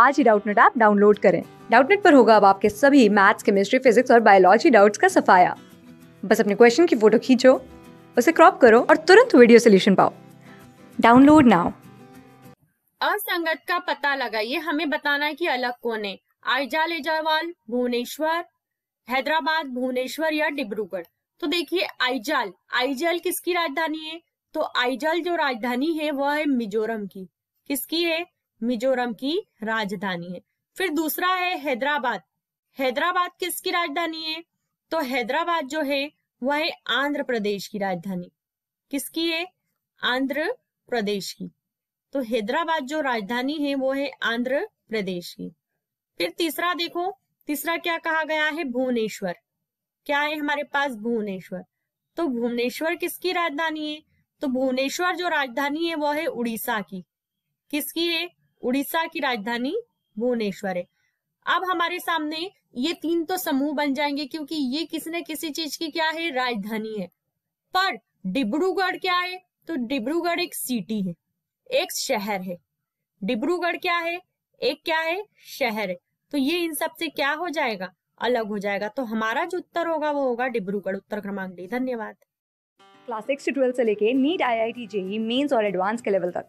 आज ही Doubtnut app download करें डाउटनेट पर होगा अब आपके सभी मैथ्स केमिस्ट्री फिजिक्स और बायोलॉजी डाउट्स का सफाया बस अपने क्वेश्चन की फोटो खींचो उसे क्रॉप करो और तुरंत वीडियो सोल्यूशन पाओ डाउनलोड नाउ असंगत का पता लगाइए हमें बताना है कि अलग कौन है आयजा लेजावाल भुवनेश्वर हैदराबाद भुवनेश्वर या डिब्रूगढ़ तो देखिए आइजाल आइजाल किसकी राजधानी है तो आइजाल जो राजधानी है वह है मिजोरम की किसकी है मिजोरम की राजधानी है फिर दूसरा है हैदराबाद हैदराबाद किसकी राजधानी है तो हैदराबाद जो है वह है आंध्र प्रदेश की राजधानी किसकी है आंध्र प्रदेश की तो हैदराबाद जो राजधानी है वो है आंध्र प्रदेश की फिर तीसरा देखो तीसरा क्या कहा गया है भुवनेश्वर क्या है हमारे पास भुवनेश्वर तो भुवनेश्वर किसकी राजधानी है तो भुवनेश्वर जो राजधानी है वह है उड़ीसा की किसकी है उड़ीसा की राजधानी भुवनेश्वर है अब हमारे सामने ये तीन तो समूह बन जाएंगे क्योंकि ये किसी न किसी चीज की क्या है राजधानी है पर डिब्रूगढ़ क्या है तो डिब्रूगढ़ एक सिटी है एक शहर है डिब्रूगढ़ क्या है एक क्या है शहर है तो ये इन सब से क्या हो जाएगा अलग हो जाएगा तो हमारा जो उत्तर होगा वो होगा डिब्रूगढ़ उत्तर क्रमांक डी धन्यवाद क्लास सिक्स से ट्वेल्थ से लेके NEET I I T JEE mains और एडवांस के लेवल तक